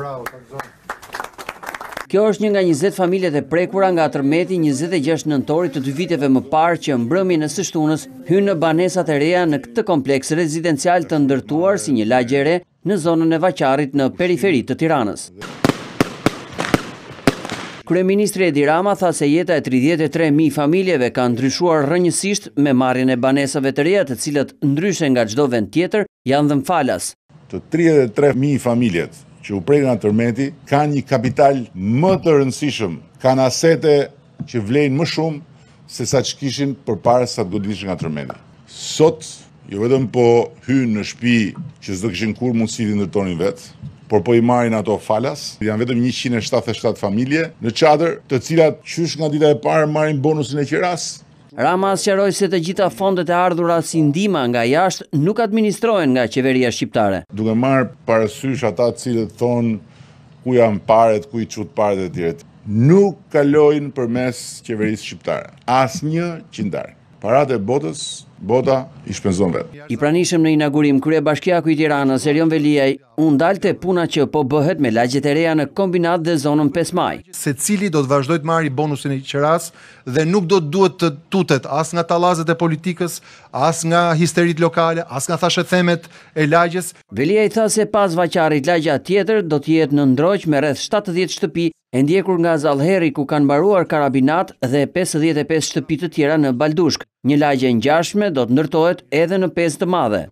Bravo, të Kjo është një nga 20 familjet e prekura nga tërmeti 26 nëntorit të dy viteve më parë që mbrëmi në sështunës hynë në banesat e reja në këtë kompleks rezidencial të ndërtuar si një lagjere në zonën e vaqarit në periferit të tiranës. Kryeministri Edi Rama tha se jeta e 33.000 familjeve ka ndryshuar rënjësisht me marrin e banesave të reja të cilët ndryshen nga gjdo vend tjetër janë dhe mfalas. Të 33.000 familjet që u prejnë nga tërmeti, kanë një kapital më të rëndësishëm, kanë asete që vlejnë më shumë se sa që kishin për pare sa të godinishë nga tërmeti. Sot, jo vetëm po hynë në shpi që zdo kishin kur si të ndërtonin vetë, por po i marrin ato falas, janë vetëm 177 familje në qadër, të cilat qysh nga dita e parë marrin bonusin e qiras, Rama asqeroj se të gjitha fondet e ardhura si ndima nga jashtë nuk administrojnë nga qeveria shqiptare. Duke marë parasysh ata cilët thonë ku janë paret, ku i qutë paret e tjetë. Nuk kalojnë për mes qeverisë shqiptare. As një qindarë. Parate botës bota i shpenzon vetë. I pranishëm në inaugurim krye bashkjaku i tiranës Serion Veliaj, unë dalë të puna që po bëhet me lagjet e reja në kombinat dhe zonën 5 maj. Se cili do të vazhdojt marri bonusin e qëras dhe nuk do të duhet të tutet as nga talazet e politikës, as nga histerit lokale, as nga thashe themet e lagjes. Veliaj tha se pas vaqarit lagja tjetër do tjetë në ndroq me rreth 70 shtëpi e ndjekur nga Zalheri ku kanë mbaruar karabinat dhe 55 shtëpit të tjera në Baldushk. Një lagje në gjashme do të nërtojt edhe në 5 të madhe.